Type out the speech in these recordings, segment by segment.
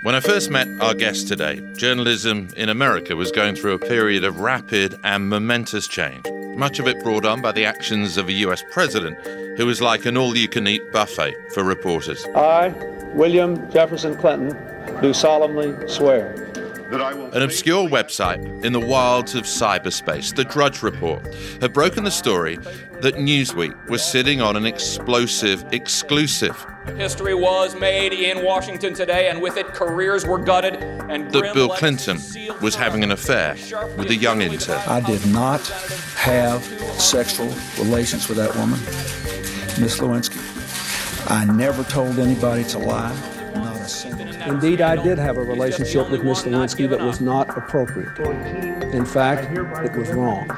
When I first met our guest today, journalism in America was going through a period of rapid and momentous change, much of it brought on by the actions of a US president who was like an all you can eat buffet for reporters. I, William Jefferson Clinton, do solemnly swear an obscure website in the wilds of cyberspace, The Drudge Report, had broken the story that Newsweek was sitting on an explosive exclusive. History was made in Washington today, and with it, careers were gutted. And that Bill Clinton was having an affair with a young intern. I did not have sexual relations with that woman, Miss Lewinsky. I never told anybody to lie. Indeed, I did have a relationship with Ms. Lewinsky that was not appropriate. In fact, it was wrong.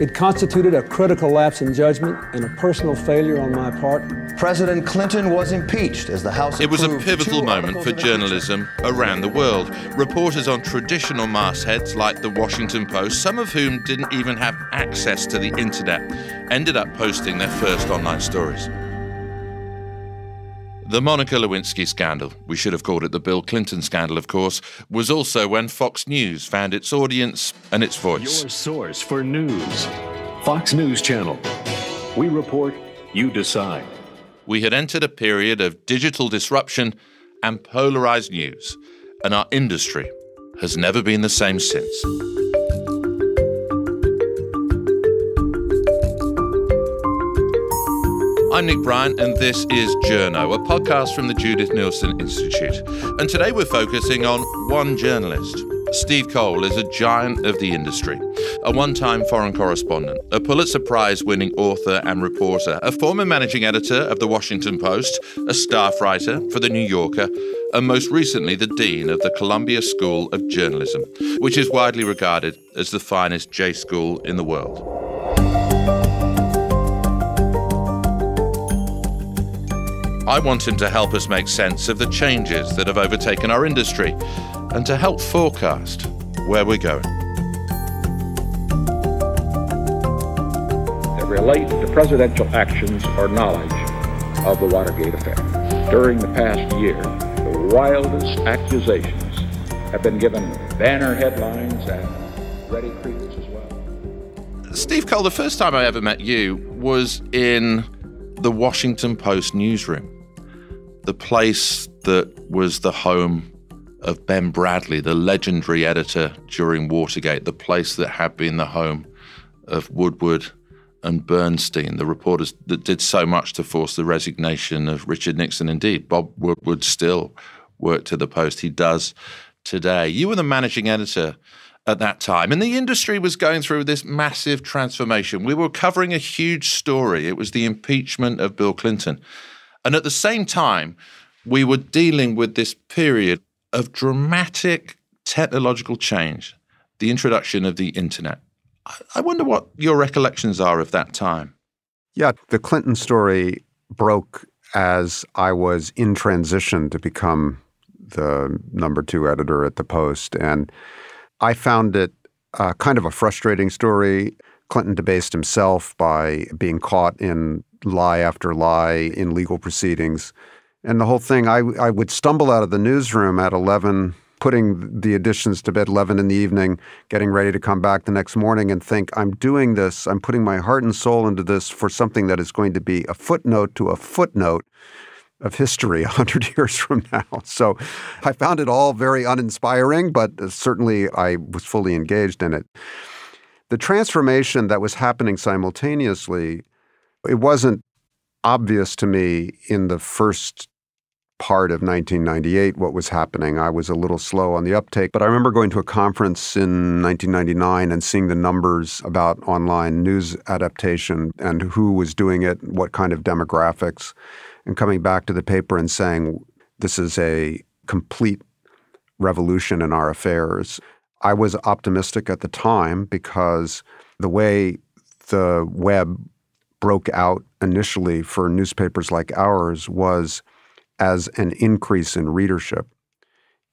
It constituted a critical lapse in judgment and a personal failure on my part. President Clinton was impeached as the House. It was a pivotal moment for journalism around the world. Reporters on traditional mastheads like the Washington Post, some of whom didn't even have access to the internet, ended up posting their first online stories. The Monica Lewinsky scandal, we should have called it the Bill Clinton scandal, of course, was also when Fox News found its audience and its voice. Your source for news Fox News Channel. We report, you decide. We had entered a period of digital disruption and polarized news, and our industry has never been the same since. I'm Nick Bryant, and this is Journo, a podcast from the Judith Nielsen Institute. And today we're focusing on one journalist. Steve Cole is a giant of the industry, a one time foreign correspondent, a Pulitzer Prize winning author and reporter, a former managing editor of The Washington Post, a staff writer for The New Yorker, and most recently the dean of the Columbia School of Journalism, which is widely regarded as the finest J school in the world. I want him to help us make sense of the changes that have overtaken our industry and to help forecast where we're going. That relate to presidential actions or knowledge of the Watergate affair. During the past year, the wildest accusations have been given banner headlines and ready creatures as well. Steve Cole, the first time I ever met you was in the Washington Post newsroom the place that was the home of Ben Bradley, the legendary editor during Watergate, the place that had been the home of Woodward and Bernstein, the reporters that did so much to force the resignation of Richard Nixon. Indeed, Bob Woodward still worked at the Post. He does today. You were the managing editor at that time, and the industry was going through this massive transformation. We were covering a huge story. It was the impeachment of Bill Clinton. And at the same time, we were dealing with this period of dramatic technological change, the introduction of the internet. I wonder what your recollections are of that time. Yeah, the Clinton story broke as I was in transition to become the number two editor at the Post. And I found it uh, kind of a frustrating story. Clinton debased himself by being caught in lie after lie in legal proceedings. And the whole thing, I, I would stumble out of the newsroom at 11, putting the editions to bed 11 in the evening, getting ready to come back the next morning and think, I'm doing this, I'm putting my heart and soul into this for something that is going to be a footnote to a footnote of history 100 years from now. So I found it all very uninspiring, but certainly I was fully engaged in it. The transformation that was happening simultaneously it wasn't obvious to me in the first part of 1998 what was happening. I was a little slow on the uptake, but I remember going to a conference in 1999 and seeing the numbers about online news adaptation and who was doing it, what kind of demographics, and coming back to the paper and saying, this is a complete revolution in our affairs. I was optimistic at the time because the way the web broke out initially for newspapers like ours was as an increase in readership.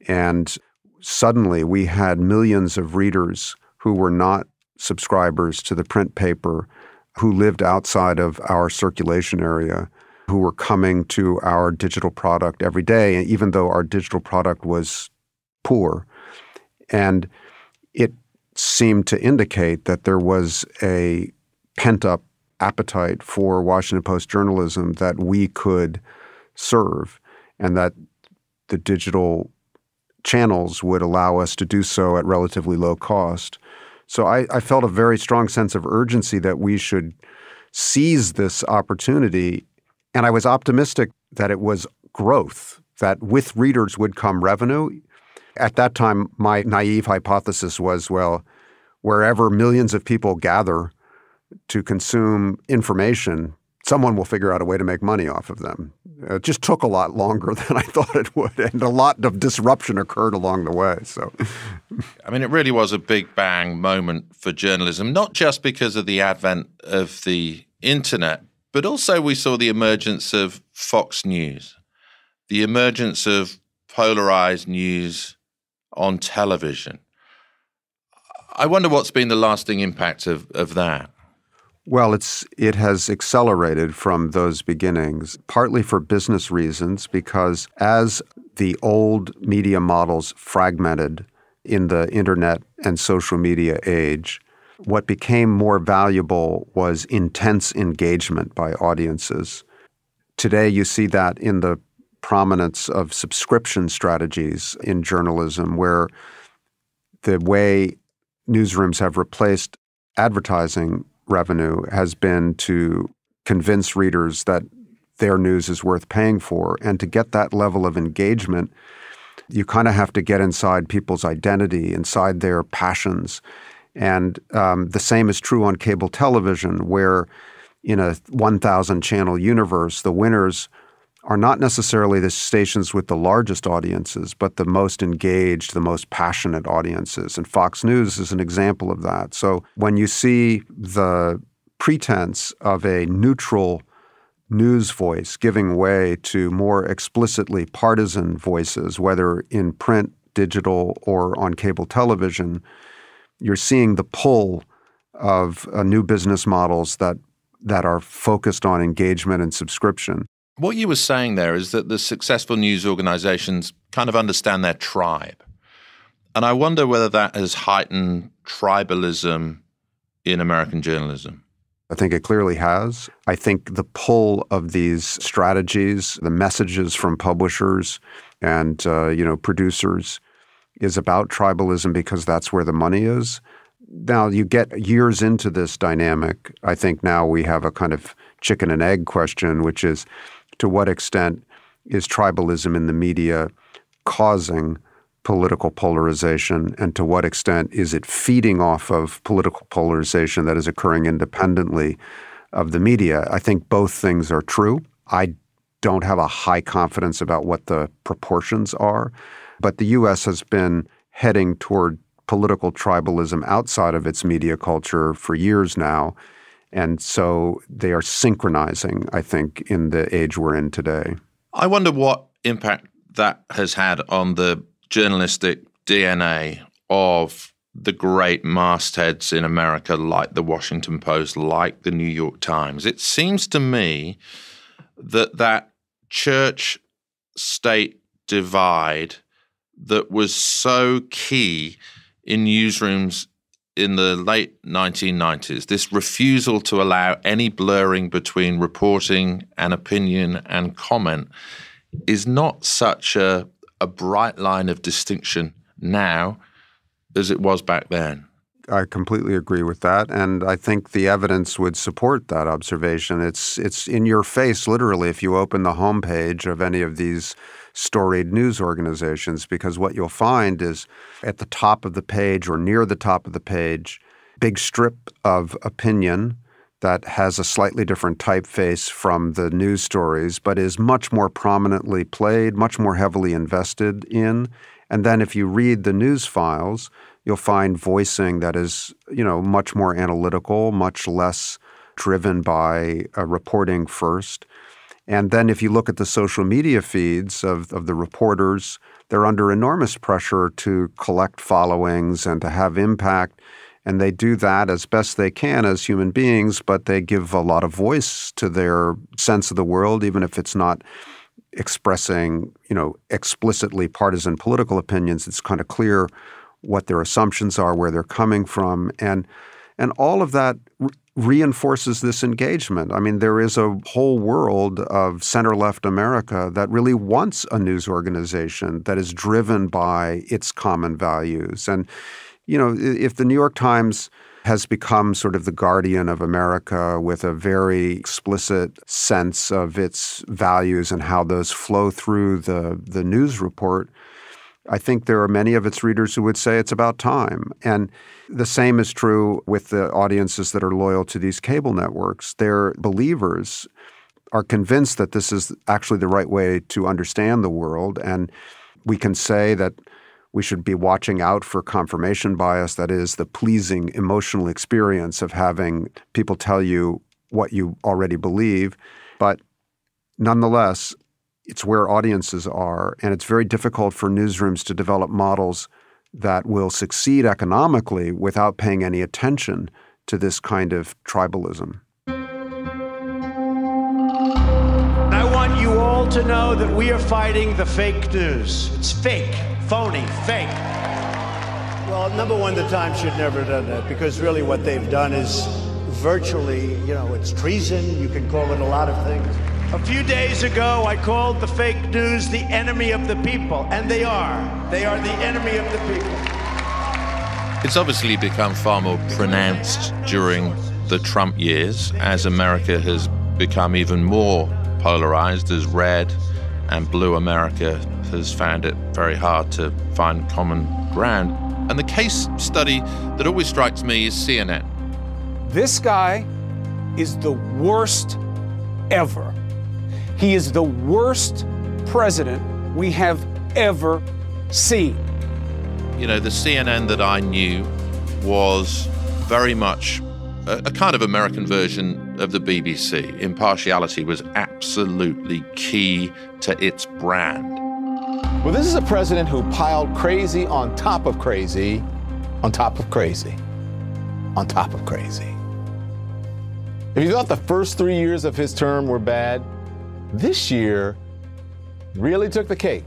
And suddenly we had millions of readers who were not subscribers to the print paper, who lived outside of our circulation area, who were coming to our digital product every day, even though our digital product was poor. And it seemed to indicate that there was a pent up appetite for Washington Post journalism that we could serve and that the digital channels would allow us to do so at relatively low cost. So I, I felt a very strong sense of urgency that we should seize this opportunity. And I was optimistic that it was growth, that with readers would come revenue. At that time, my naive hypothesis was well, wherever millions of people gather, to consume information, someone will figure out a way to make money off of them. It just took a lot longer than I thought it would, and a lot of disruption occurred along the way. So, I mean, it really was a big bang moment for journalism, not just because of the advent of the internet, but also we saw the emergence of Fox News, the emergence of polarized news on television. I wonder what's been the lasting impact of, of that. Well, it's it has accelerated from those beginnings, partly for business reasons, because as the old media models fragmented in the internet and social media age, what became more valuable was intense engagement by audiences. Today, you see that in the prominence of subscription strategies in journalism, where the way newsrooms have replaced advertising revenue has been to convince readers that their news is worth paying for. And to get that level of engagement, you kind of have to get inside people's identity, inside their passions. And um, the same is true on cable television, where in a 1,000 channel universe, the winners are not necessarily the stations with the largest audiences, but the most engaged, the most passionate audiences. And Fox News is an example of that. So when you see the pretense of a neutral news voice giving way to more explicitly partisan voices, whether in print, digital, or on cable television, you're seeing the pull of uh, new business models that that are focused on engagement and subscription. What you were saying there is that the successful news organizations kind of understand their tribe. And I wonder whether that has heightened tribalism in American journalism. I think it clearly has. I think the pull of these strategies, the messages from publishers and uh, you know producers, is about tribalism because that's where the money is. Now you get years into this dynamic. I think now we have a kind of chicken and egg question, which is to what extent is tribalism in the media causing political polarization, and to what extent is it feeding off of political polarization that is occurring independently of the media? I think both things are true. I don't have a high confidence about what the proportions are, but the U.S. has been heading toward political tribalism outside of its media culture for years now. And so they are synchronizing, I think, in the age we're in today. I wonder what impact that has had on the journalistic DNA of the great mastheads in America, like the Washington Post, like the New York Times. It seems to me that that church state divide that was so key in newsrooms in the late 1990s, this refusal to allow any blurring between reporting and opinion and comment is not such a, a bright line of distinction now as it was back then. I completely agree with that, and I think the evidence would support that observation. It's it's in your face, literally, if you open the homepage of any of these storied news organizations because what you'll find is at the top of the page or near the top of the page, big strip of opinion that has a slightly different typeface from the news stories, but is much more prominently played, much more heavily invested in. And then if you read the news files, you'll find voicing that is, you know, much more analytical, much less driven by uh, reporting first. And then if you look at the social media feeds of, of the reporters, they're under enormous pressure to collect followings and to have impact. And they do that as best they can as human beings, but they give a lot of voice to their sense of the world, even if it's not expressing, you know, explicitly partisan political opinions. It's kind of clear what their assumptions are, where they're coming from. And and all of that reinforces this engagement. I mean, there is a whole world of center left America that really wants a news organization that is driven by its common values. And, you know, if the New York Times has become sort of the guardian of America with a very explicit sense of its values and how those flow through the, the news report I think there are many of its readers who would say it's about time. And the same is true with the audiences that are loyal to these cable networks. Their believers are convinced that this is actually the right way to understand the world. And we can say that we should be watching out for confirmation bias, that is, the pleasing emotional experience of having people tell you what you already believe. But nonetheless, it's where audiences are, and it's very difficult for newsrooms to develop models that will succeed economically without paying any attention to this kind of tribalism. I want you all to know that we are fighting the fake news. It's fake, phony, fake. Well, number one, the Times should never have done that because really what they've done is virtually, you know, it's treason. You can call it a lot of things. A few days ago, I called the fake news the enemy of the people, and they are. They are the enemy of the people. It's obviously become far more pronounced during the Trump years as America has become even more polarized, as red and blue America has found it very hard to find common ground. And the case study that always strikes me is CNN. This guy is the worst ever. He is the worst president we have ever seen. You know, the CNN that I knew was very much a, a kind of American version of the BBC. Impartiality was absolutely key to its brand. Well, this is a president who piled crazy on top of crazy, on top of crazy, on top of crazy. If you thought the first three years of his term were bad, this year really took the cake,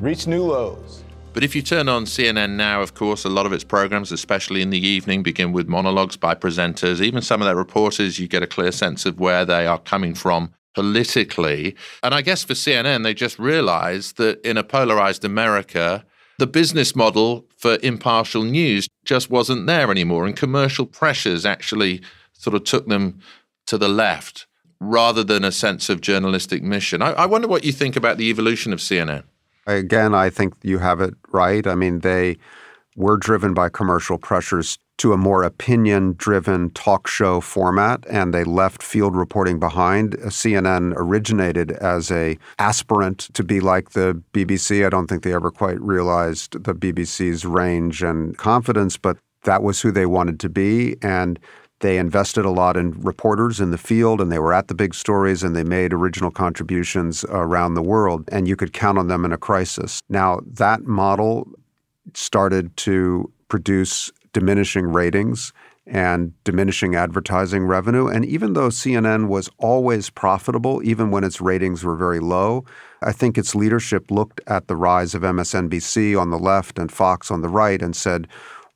reached new lows. But if you turn on CNN now, of course, a lot of its programs, especially in the evening, begin with monologues by presenters. Even some of their reporters, you get a clear sense of where they are coming from politically. And I guess for CNN, they just realized that in a polarized America, the business model for impartial news just wasn't there anymore. And commercial pressures actually sort of took them to the left rather than a sense of journalistic mission. I, I wonder what you think about the evolution of CNN. Again, I think you have it right. I mean, they were driven by commercial pressures to a more opinion driven talk show format and they left field reporting behind CNN originated as a aspirant to be like the BBC I don't think they ever quite realized the BBC's range and confidence but that was who they wanted to be and they invested a lot in reporters in the field, and they were at the big stories, and they made original contributions around the world, and you could count on them in a crisis. Now, that model started to produce diminishing ratings and diminishing advertising revenue. And even though CNN was always profitable, even when its ratings were very low, I think its leadership looked at the rise of MSNBC on the left and Fox on the right and said,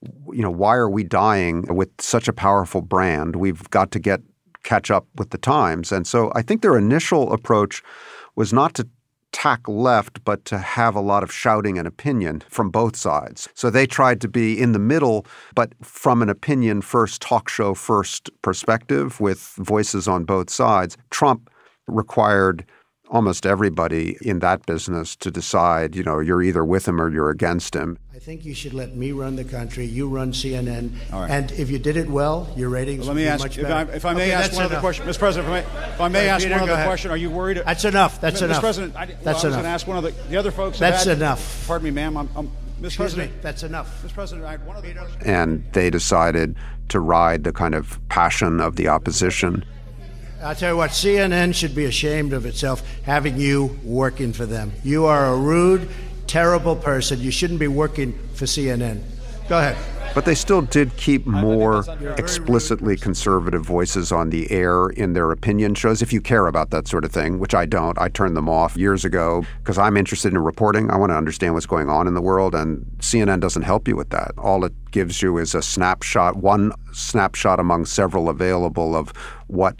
you know, why are we dying with such a powerful brand? We've got to get catch up with the times. And so I think their initial approach was not to tack left, but to have a lot of shouting and opinion from both sides. So they tried to be in the middle, but from an opinion first, talk show first perspective with voices on both sides. Trump required almost everybody in that business to decide, you know, you're either with him or you're against him. I think you should let me run the country. You run CNN. And if you did it well, your ratings well, let me ask, much if I, if I may okay, ask one enough. other question, Mr. President, if I may, if I may ask Peter, one other question, are you worried? That's enough. That's Mr. enough. Mr. President, I, well, that's I was going to ask one The other folks. That's had, enough. Pardon me, ma'am. I'm, I'm, Mr. President, me, that's enough. Mr. President, I had one other. Peter. And they decided to ride the kind of passion of the opposition. I'll tell you what, CNN should be ashamed of itself having you working for them. You are a rude, terrible person. You shouldn't be working for CNN. Go ahead. But they still did keep more explicitly conservative voices on the air in their opinion shows, if you care about that sort of thing, which I don't. I turned them off years ago because I'm interested in reporting. I want to understand what's going on in the world, and CNN doesn't help you with that. All it gives you is a snapshot, one snapshot among several available of what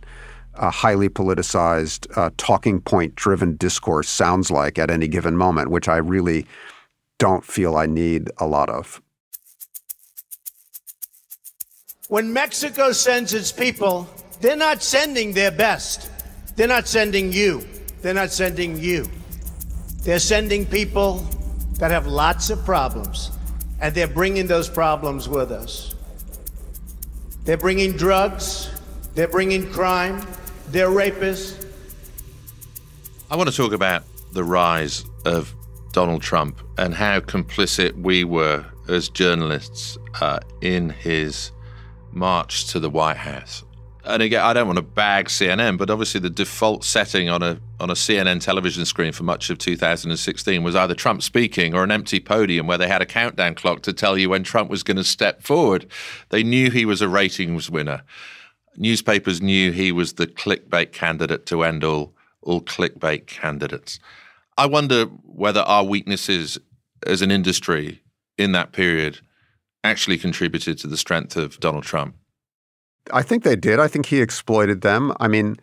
a highly politicized, uh, talking point driven discourse sounds like at any given moment, which I really don't feel I need a lot of. When Mexico sends its people, they're not sending their best. They're not sending you. They're not sending you. They're sending people that have lots of problems, and they're bringing those problems with us. They're bringing drugs, they're bringing crime, they're rapists. I want to talk about the rise of Donald Trump and how complicit we were as journalists uh, in his march to the White House. And again, I don't want to bag CNN, but obviously the default setting on a on a CNN television screen for much of 2016 was either Trump speaking or an empty podium where they had a countdown clock to tell you when Trump was going to step forward. They knew he was a ratings winner newspapers knew he was the clickbait candidate to end all all clickbait candidates. I wonder whether our weaknesses as an industry in that period actually contributed to the strength of Donald Trump. I think they did. I think he exploited them. I mean,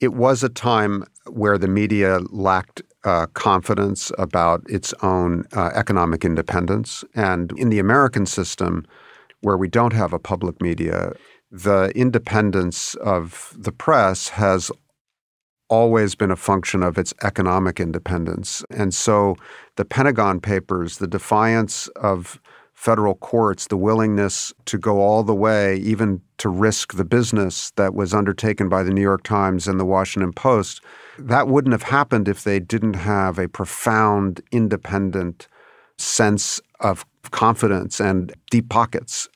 it was a time where the media lacked uh, confidence about its own uh, economic independence. And in the American system, where we don't have a public media, the independence of the press has always been a function of its economic independence. And so the Pentagon Papers, the defiance of federal courts, the willingness to go all the way, even to risk the business that was undertaken by the New York Times and the Washington Post, that wouldn't have happened if they didn't have a profound independent sense of confidence and deep pockets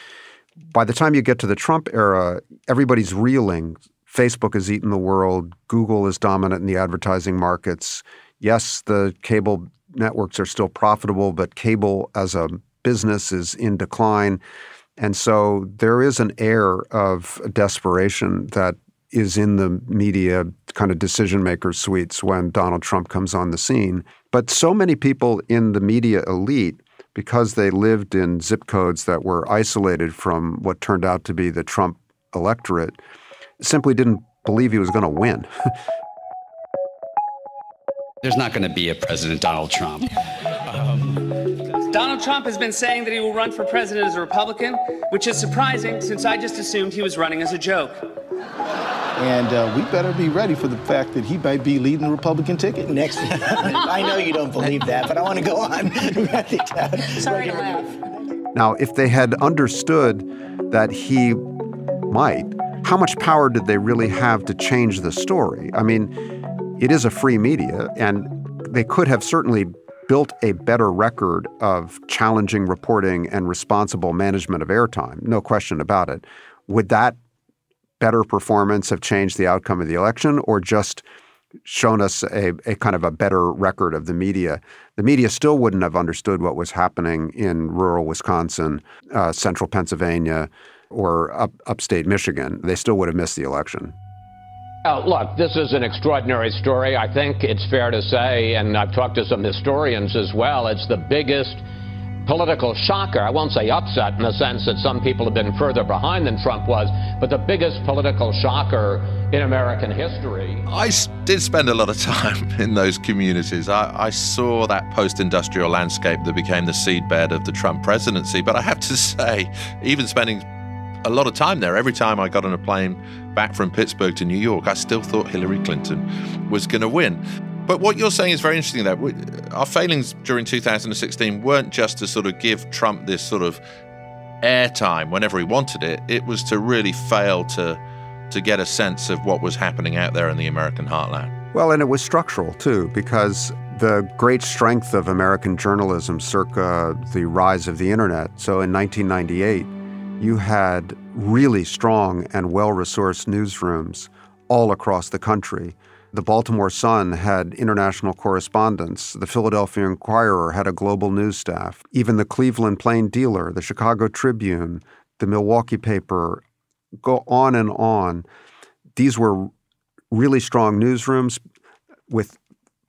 by the time you get to the Trump era, everybody's reeling. Facebook has eaten the world. Google is dominant in the advertising markets. Yes, the cable networks are still profitable, but cable as a business is in decline. And so there is an air of desperation that is in the media kind of decision maker suites when Donald Trump comes on the scene. But so many people in the media elite because they lived in zip codes that were isolated from what turned out to be the Trump electorate, simply didn't believe he was going to win. There's not going to be a President Donald Trump. Um, Donald Trump has been saying that he will run for president as a Republican, which is surprising since I just assumed he was running as a joke. And uh, we better be ready for the fact that he might be leading the Republican ticket next year. I know you don't believe that, but I want to go on. Sorry to laugh. Now, if they had understood that he might, how much power did they really have to change the story? I mean, it is a free media, and they could have certainly built a better record of challenging reporting and responsible management of airtime, no question about it. Would that better performance have changed the outcome of the election or just shown us a, a kind of a better record of the media. The media still wouldn't have understood what was happening in rural Wisconsin, uh, central Pennsylvania, or up, upstate Michigan. They still would have missed the election. Oh, look, this is an extraordinary story. I think it's fair to say, and I've talked to some historians as well, it's the biggest political shocker. I won't say upset in the sense that some people have been further behind than Trump was, but the biggest political shocker in American history. I did spend a lot of time in those communities. I, I saw that post industrial landscape that became the seedbed of the Trump presidency. But I have to say, even spending a lot of time there. Every time I got on a plane back from Pittsburgh to New York, I still thought Hillary Clinton was going to win. But what you're saying is very interesting, though. Our failings during 2016 weren't just to sort of give Trump this sort of airtime whenever he wanted it, it was to really fail to, to get a sense of what was happening out there in the American heartland. Well, and it was structural, too, because the great strength of American journalism circa the rise of the internet. So in 1998, you had really strong and well resourced newsrooms all across the country the Baltimore Sun had international correspondents. The Philadelphia Inquirer had a global news staff. Even the Cleveland Plain Dealer, the Chicago Tribune, the Milwaukee paper, go on and on. These were really strong newsrooms with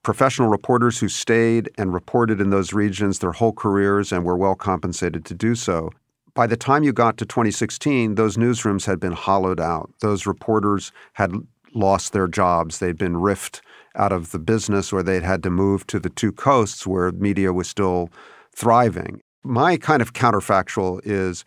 professional reporters who stayed and reported in those regions their whole careers and were well compensated to do so. By the time you got to 2016, those newsrooms had been hollowed out. Those reporters had lost their jobs. They'd been riffed out of the business or they'd had to move to the two coasts where media was still thriving. My kind of counterfactual is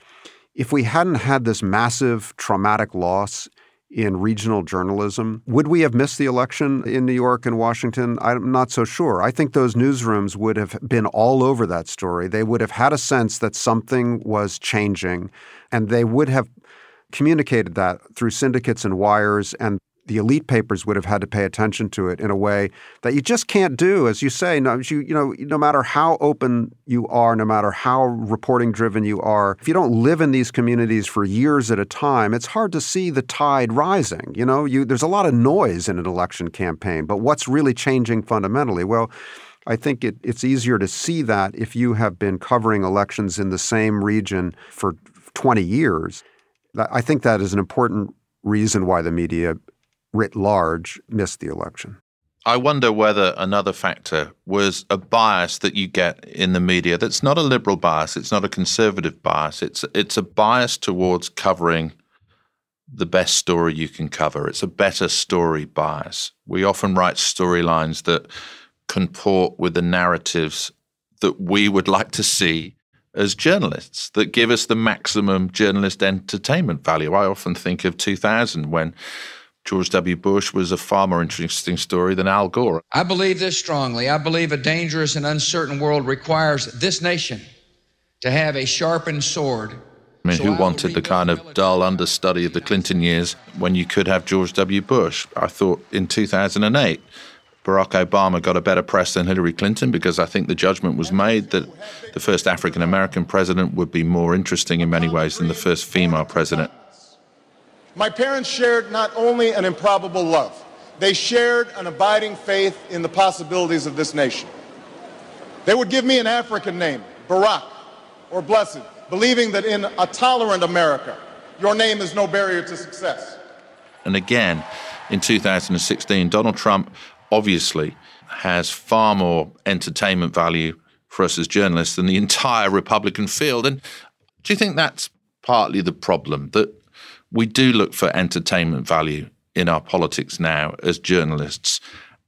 if we hadn't had this massive traumatic loss in regional journalism, would we have missed the election in New York and Washington? I'm not so sure. I think those newsrooms would have been all over that story. They would have had a sense that something was changing, and they would have communicated that through syndicates and wires and the elite papers would have had to pay attention to it in a way that you just can't do, as you say. No, you, you know, no matter how open you are, no matter how reporting driven you are, if you don't live in these communities for years at a time, it's hard to see the tide rising. You know, you, there's a lot of noise in an election campaign, but what's really changing fundamentally? Well. I think it, it's easier to see that if you have been covering elections in the same region for 20 years. I think that is an important reason why the media writ large missed the election. I wonder whether another factor was a bias that you get in the media that's not a liberal bias, it's not a conservative bias, it's it's a bias towards covering the best story you can cover. It's a better story bias. We often write storylines that comport with the narratives that we would like to see as journalists that give us the maximum journalist entertainment value. I often think of 2000 when George W. Bush was a far more interesting story than Al Gore. I believe this strongly. I believe a dangerous and uncertain world requires this nation to have a sharpened sword. I mean, so who I wanted the kind of dull understudy of the Clinton years when you could have George W. Bush? I thought in 2008, Barack Obama got a better press than Hillary Clinton because I think the judgment was made that the first African American president would be more interesting in many ways than the first female president. My parents shared not only an improbable love, they shared an abiding faith in the possibilities of this nation. They would give me an African name, Barak or Blessed, believing that in a tolerant America, your name is no barrier to success. And again, in 2016, Donald Trump obviously has far more entertainment value for us as journalists than the entire Republican field. And do you think that's partly the problem that we do look for entertainment value in our politics now as journalists.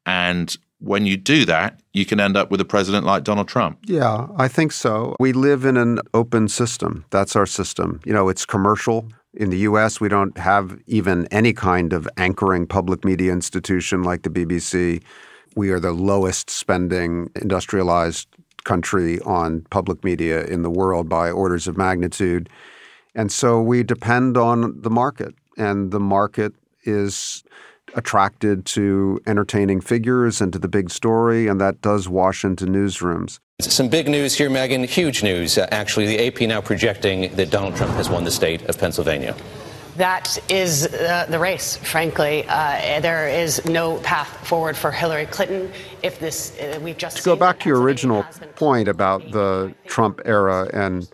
And when you do that, you can end up with a president like Donald Trump. Yeah, I think so. We live in an open system. That's our system. You know, it's commercial. In the US, we don't have even any kind of anchoring public media institution like the BBC. We are the lowest spending industrialized country on public media in the world by orders of magnitude. And so we depend on the market, and the market is attracted to entertaining figures and to the big story, and that does wash into newsrooms. Some big news here, Megan. Huge news, uh, actually. The AP now projecting that Donald Trump has won the state of Pennsylvania. That is uh, the race, frankly. Uh, there is no path forward for Hillary Clinton if this, uh, we've just. To go back to your original point about the Trump era and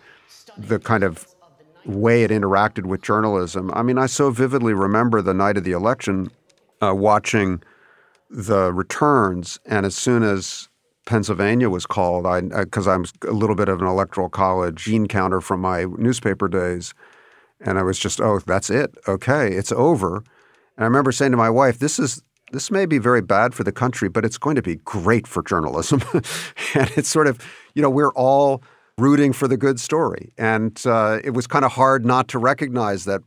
the kind of way it interacted with journalism. I mean, I so vividly remember the night of the election uh, watching the returns, and as soon as Pennsylvania was called, I because uh, I'm a little bit of an electoral college gene counter from my newspaper days, and I was just, oh, that's it. Okay, it's over. And I remember saying to my wife, this is this may be very bad for the country, but it's going to be great for journalism. and it's sort of, you know, we're all rooting for the good story. And uh, it was kind of hard not to recognize that,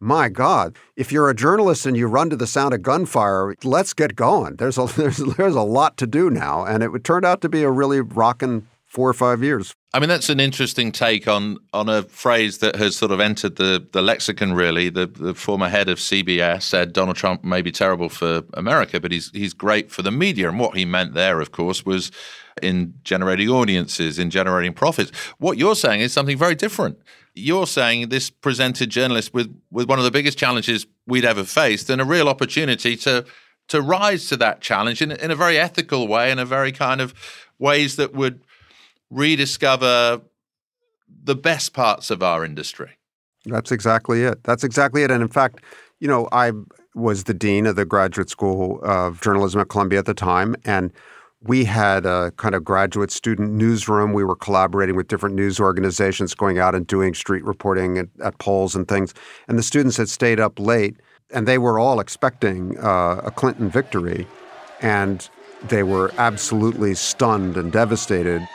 my God, if you're a journalist and you run to the sound of gunfire, let's get going. There's a, there's, there's a lot to do now. And it turned out to be a really rocking four or five years. I mean, that's an interesting take on on a phrase that has sort of entered the, the lexicon. Really, the, the former head of CBS said Donald Trump may be terrible for America, but he's he's great for the media. And what he meant there, of course, was in generating audiences, in generating profits. What you're saying is something very different. You're saying this presented journalists with with one of the biggest challenges we'd ever faced, and a real opportunity to to rise to that challenge in in a very ethical way, in a very kind of ways that would rediscover the best parts of our industry. That's exactly it. That's exactly it. And in fact, you know, I was the dean of the Graduate School of Journalism at Columbia at the time, and we had a kind of graduate student newsroom. We were collaborating with different news organizations, going out and doing street reporting at, at polls and things. And the students had stayed up late, and they were all expecting uh, a Clinton victory, and they were absolutely stunned and devastated.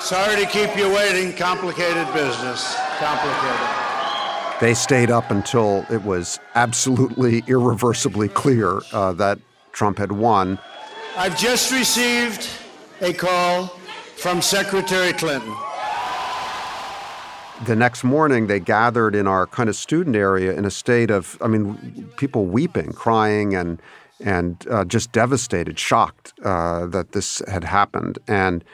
Sorry to keep you waiting. Complicated business. Complicated. They stayed up until it was absolutely irreversibly clear uh, that Trump had won. I've just received a call from Secretary Clinton. The next morning, they gathered in our kind of student area in a state of, I mean, people weeping, crying, and and uh, just devastated, shocked uh, that this had happened. And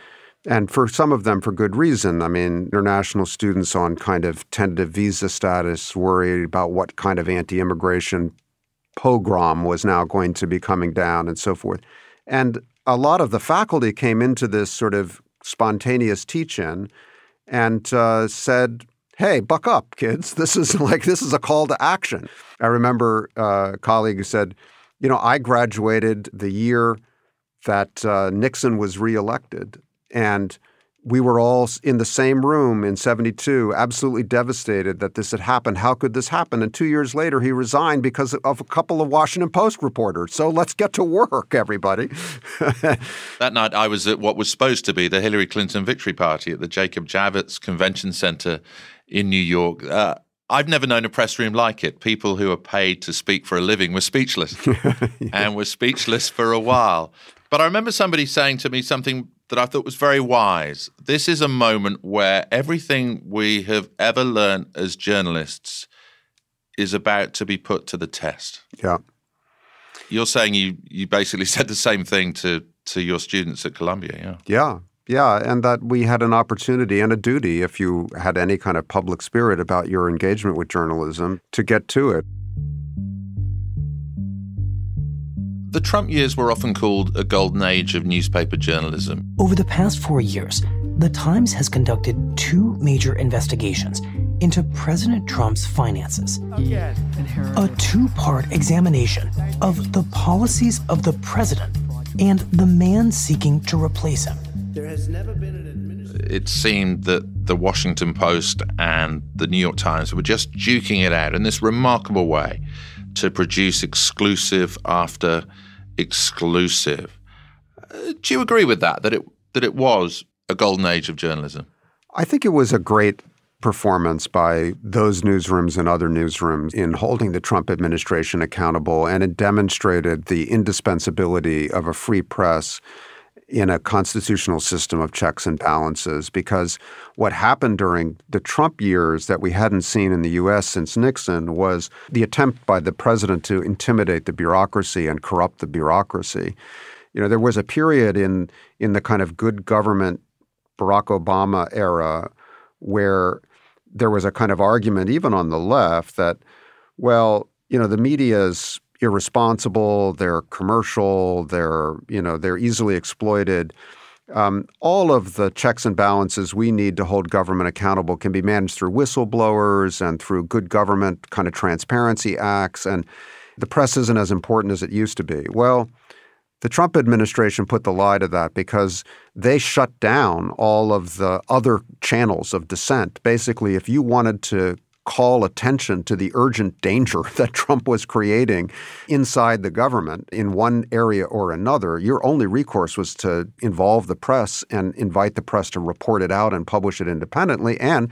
and for some of them for good reason. I mean, international students on kind of tentative visa status worried about what kind of anti immigration pogrom was now going to be coming down and so forth. And a lot of the faculty came into this sort of spontaneous teach in and uh, said, Hey, buck up, kids. This is like, this is a call to action. I remember uh, a colleague who said, You know, I graduated the year that uh, Nixon was reelected and we were all in the same room in 72, absolutely devastated that this had happened. How could this happen? And two years later, he resigned because of a couple of Washington Post reporters. So let's get to work, everybody. that night, I was at what was supposed to be the Hillary Clinton victory party at the Jacob Javits Convention Center in New York. Uh, I've never known a press room like it. People who are paid to speak for a living were speechless yeah. and were speechless for a while. But I remember somebody saying to me something that I thought was very wise. This is a moment where everything we have ever learned as journalists is about to be put to the test. Yeah. You're saying you you basically said the same thing to to your students at Columbia, yeah. Yeah. Yeah, and that we had an opportunity and a duty if you had any kind of public spirit about your engagement with journalism to get to it. The Trump years were often called a golden age of newspaper journalism. Over the past four years, The Times has conducted two major investigations into President Trump's finances. A two part examination of the policies of the president and the man seeking to replace him. an. it seemed that the Washington Post and the New York Times were just duking it out in this remarkable way to produce exclusive after exclusive. Uh, do you agree with that? That it that it was a golden age of journalism? I think it was a great performance by those newsrooms and other newsrooms in holding the Trump administration accountable, and it demonstrated the indispensability of a free press in a constitutional system of checks and balances because what happened during the Trump years that we hadn't seen in the US since Nixon was the attempt by the president to intimidate the bureaucracy and corrupt the bureaucracy. You know, there was a period in in the kind of good government Barack Obama era where there was a kind of argument even on the left that well, you know, the media's irresponsible, they're commercial, they're you know they're easily exploited. Um, all of the checks and balances we need to hold government accountable can be managed through whistleblowers and through good government kind of transparency acts. And the press isn't as important as it used to be. Well, the Trump administration put the lie to that because they shut down all of the other channels of dissent. Basically, if you wanted to call attention to the urgent danger that Trump was creating inside the government in one area or another, your only recourse was to involve the press and invite the press to report it out and publish it independently. And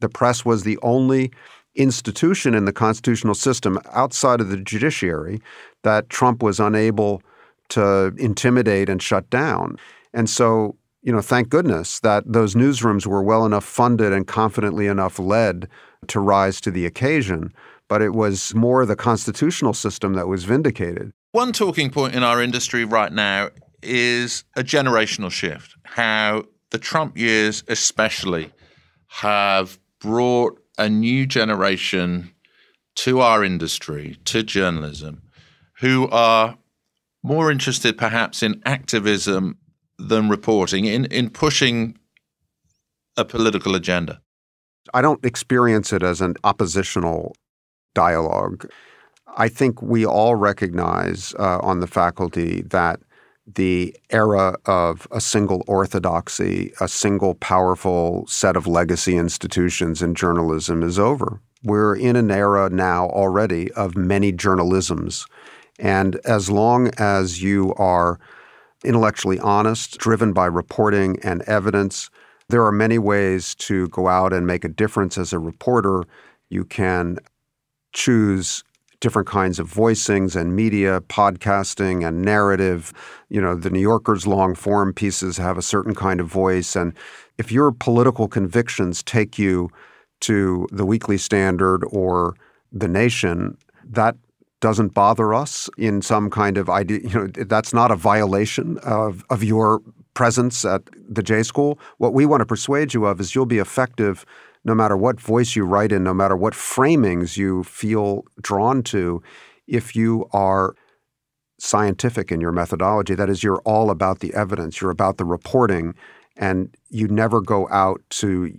the press was the only institution in the constitutional system outside of the judiciary that Trump was unable to intimidate and shut down. And so you know, thank goodness that those newsrooms were well enough funded and confidently enough led to rise to the occasion, but it was more the constitutional system that was vindicated. One talking point in our industry right now is a generational shift, how the Trump years, especially, have brought a new generation to our industry, to journalism, who are more interested perhaps in activism than reporting, in, in pushing a political agenda. I don't experience it as an oppositional dialogue. I think we all recognize uh, on the faculty that the era of a single orthodoxy, a single powerful set of legacy institutions in journalism is over. We're in an era now already of many journalisms. And as long as you are intellectually honest, driven by reporting and evidence, there are many ways to go out and make a difference as a reporter. You can choose different kinds of voicings and media, podcasting and narrative. You know, the New Yorker's long form pieces have a certain kind of voice. And if your political convictions take you to the Weekly Standard or the Nation, that doesn't bother us in some kind of idea. You know, that's not a violation of, of your presence at the J School, what we want to persuade you of is you'll be effective no matter what voice you write in, no matter what framings you feel drawn to, if you are scientific in your methodology. That is, you're all about the evidence, you're about the reporting, and you never go out to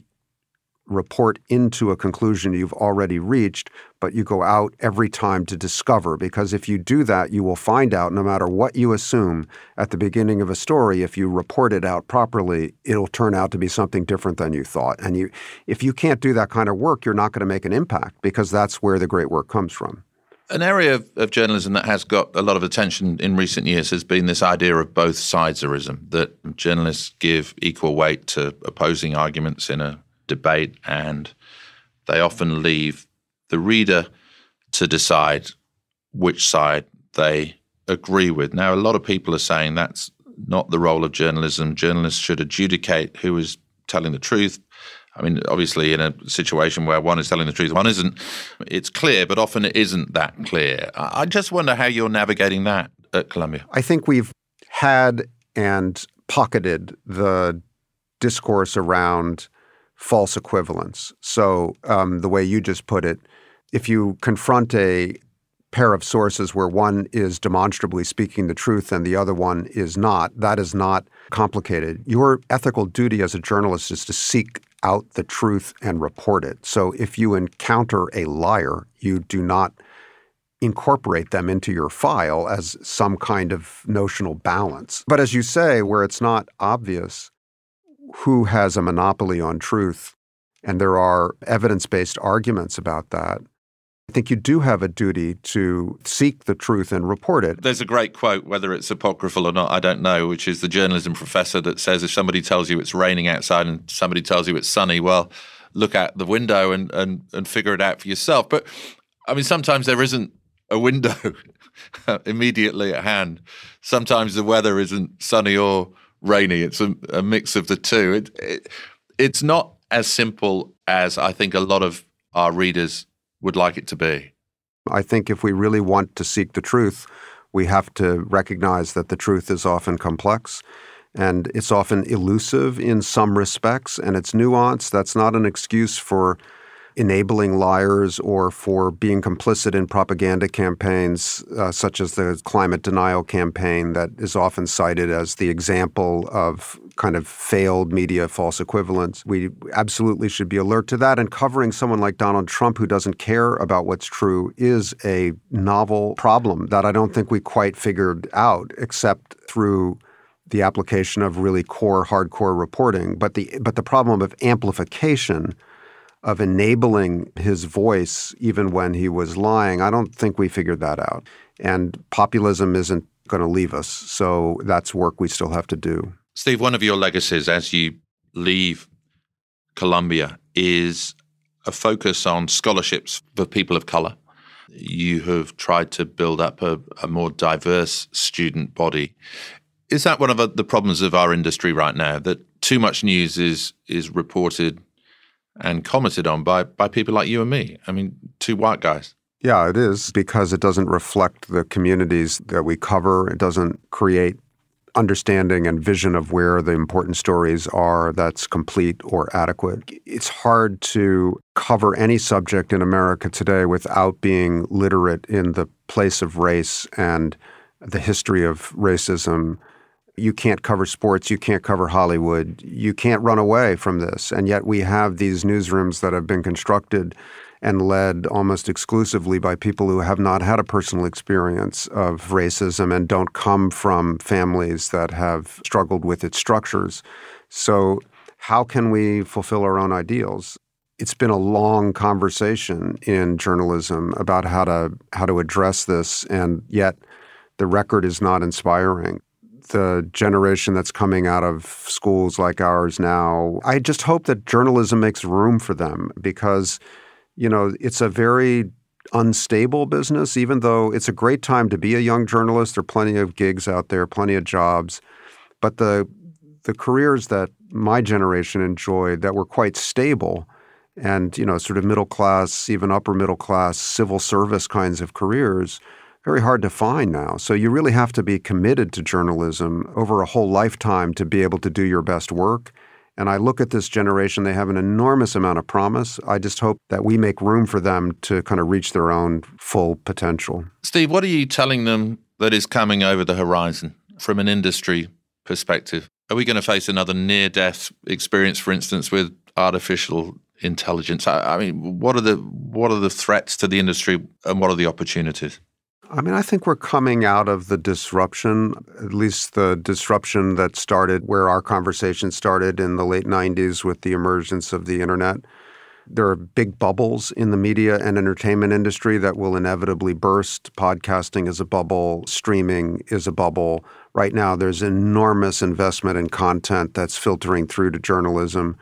report into a conclusion you've already reached, but you go out every time to discover. Because if you do that, you will find out no matter what you assume at the beginning of a story, if you report it out properly, it'll turn out to be something different than you thought. And you, if you can't do that kind of work, you're not going to make an impact because that's where the great work comes from. An area of, of journalism that has got a lot of attention in recent years has been this idea of both sideserism, that journalists give equal weight to opposing arguments in a debate, and they often leave the reader to decide which side they agree with. Now, a lot of people are saying that's not the role of journalism. Journalists should adjudicate who is telling the truth. I mean, obviously, in a situation where one is telling the truth, one isn't, it's clear, but often it isn't that clear. I just wonder how you're navigating that at Columbia. I think we've had and pocketed the discourse around false equivalence. So, um, the way you just put it, if you confront a pair of sources where one is demonstrably speaking the truth and the other one is not, that is not complicated. Your ethical duty as a journalist is to seek out the truth and report it. So, if you encounter a liar, you do not incorporate them into your file as some kind of notional balance. But as you say, where it's not obvious, who has a monopoly on truth, and there are evidence based arguments about that. I think you do have a duty to seek the truth and report it. There's a great quote, whether it's apocryphal or not, I don't know, which is the journalism professor that says if somebody tells you it's raining outside and somebody tells you it's sunny, well, look out the window and, and, and figure it out for yourself. But I mean, sometimes there isn't a window immediately at hand. Sometimes the weather isn't sunny or rainy. It's a, a mix of the two. It, it, it's not as simple as I think a lot of our readers would like it to be. I think if we really want to seek the truth, we have to recognize that the truth is often complex and it's often elusive in some respects and it's nuanced. That's not an excuse for enabling liars or for being complicit in propaganda campaigns, uh, such as the climate denial campaign that is often cited as the example of kind of failed media false equivalence. We absolutely should be alert to that. And covering someone like Donald Trump, who doesn't care about what's true, is a novel problem that I don't think we quite figured out, except through the application of really core hardcore reporting but the but the problem of amplification of enabling his voice even when he was lying, I don't think we figured that out. And populism isn't going to leave us. So that's work we still have to do. Steve, one of your legacies as you leave Colombia is a focus on scholarships for people of color. You have tried to build up a, a more diverse student body. Is that one of the problems of our industry right now? That too much news is is reported and commented on by, by people like you and me. I mean, two white guys. Yeah, it is because it doesn't reflect the communities that we cover. It doesn't create understanding and vision of where the important stories are that's complete or adequate. It's hard to cover any subject in America today without being literate in the place of race and the history of racism you can't cover sports, you can't cover Hollywood, you can't run away from this. And yet we have these newsrooms that have been constructed and led almost exclusively by people who have not had a personal experience of racism and don't come from families that have struggled with its structures. So, how can we fulfill our own ideals? It's been a long conversation in journalism about how to how to address this and yet the record is not inspiring the generation that's coming out of schools like ours now. I just hope that journalism makes room for them because, you know, it's a very unstable business, even though it's a great time to be a young journalist. There are plenty of gigs out there, plenty of jobs. But the the careers that my generation enjoyed that were quite stable and, you know, sort of middle class, even upper middle class, civil service kinds of careers – very hard to find now. So you really have to be committed to journalism over a whole lifetime to be able to do your best work. And I look at this generation, they have an enormous amount of promise. I just hope that we make room for them to kind of reach their own full potential. Steve, what are you telling them that is coming over the horizon from an industry perspective? Are we going to face another near death experience, for instance, with artificial intelligence? I, I mean, what are the what are the threats to the industry and what are the opportunities? I mean, I think we're coming out of the disruption, at least the disruption that started where our conversation started in the late 90s with the emergence of the internet. There are big bubbles in the media and entertainment industry that will inevitably burst. Podcasting is a bubble, streaming is a bubble. Right now, there's enormous investment in content that's filtering through to journalism.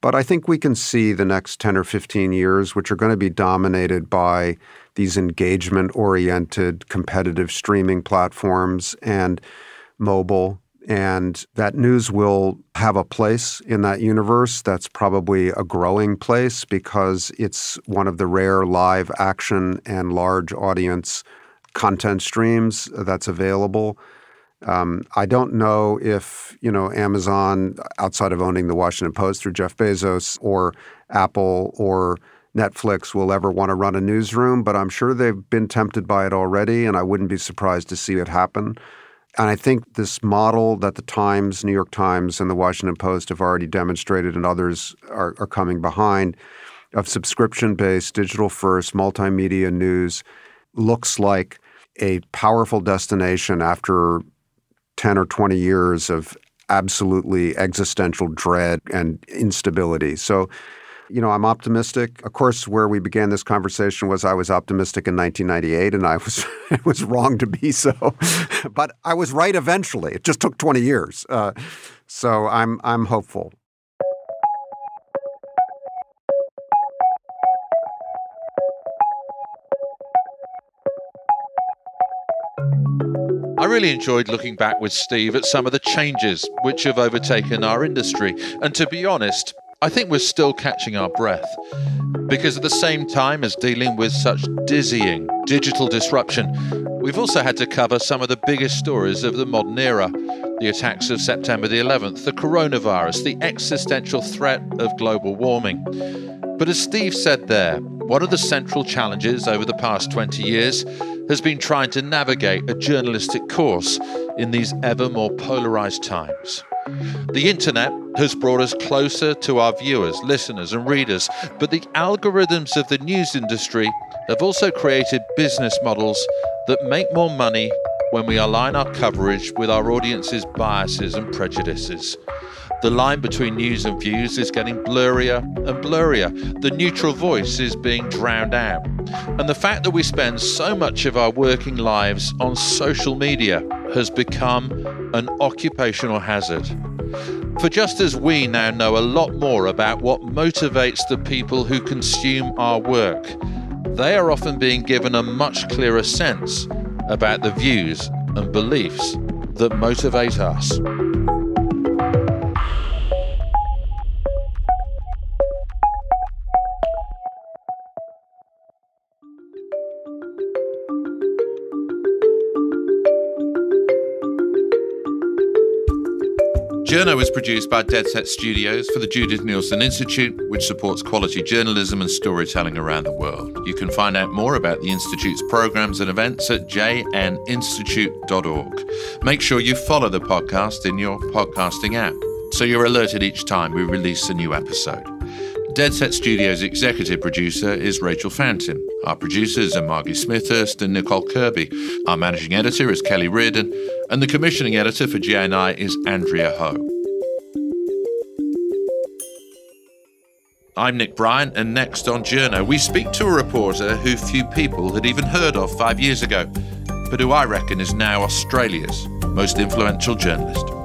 But I think we can see the next 10 or 15 years, which are going to be dominated by these engagement oriented competitive streaming platforms and mobile. And that news will have a place in that universe. That's probably a growing place because it's one of the rare live action and large audience content streams that's available. Um, I don't know if you know Amazon, outside of owning the Washington Post through Jeff Bezos, or Apple, or Netflix will ever want to run a newsroom, but I'm sure they've been tempted by it already, and I wouldn't be surprised to see it happen. And I think this model that the Times, New York Times, and the Washington Post have already demonstrated, and others are, are coming behind, of subscription based, digital first, multimedia news looks like a powerful destination after 10 or 20 years of absolutely existential dread and instability. So you know, I'm optimistic. Of course, where we began this conversation was I was optimistic in 1998, and I was was wrong to be so, but I was right eventually. It just took 20 years, uh, so I'm I'm hopeful. I really enjoyed looking back with Steve at some of the changes which have overtaken our industry. And to be honest, I think we're still catching our breath because at the same time as dealing with such dizzying digital disruption, we've also had to cover some of the biggest stories of the modern era the attacks of September the 11th, the coronavirus, the existential threat of global warming. But as Steve said there, one of the central challenges over the past 20 years has been trying to navigate a journalistic course in these ever more polarised times. The internet has brought us closer to our viewers, listeners, and readers, but the algorithms of the news industry have also created business models that make more money when we align our coverage with our audience's biases and prejudices. The line between news and views is getting blurrier and blurrier. The neutral voice is being drowned out. And the fact that we spend so much of our working lives on social media has become an occupational hazard. For just as we now know a lot more about what motivates the people who consume our work, they are often being given a much clearer sense about the views and beliefs that motivate us. Journo is produced by Deadset Studios for the Judith Nielsen Institute, which supports quality journalism and storytelling around the world. You can find out more about the Institute's programs and events at jninstitute.org. Make sure you follow the podcast in your podcasting app so you're alerted each time we release a new episode. Deadset Studios' executive producer is Rachel Fountain. Our producers are Margie Smithhurst and Nicole Kirby. Our managing editor is Kelly Reardon and the commissioning editor for GNI is Andrea Ho. I'm Nick Bryant, and next on Journo, we speak to a reporter who few people had even heard of five years ago, but who I reckon is now Australia's most influential journalist.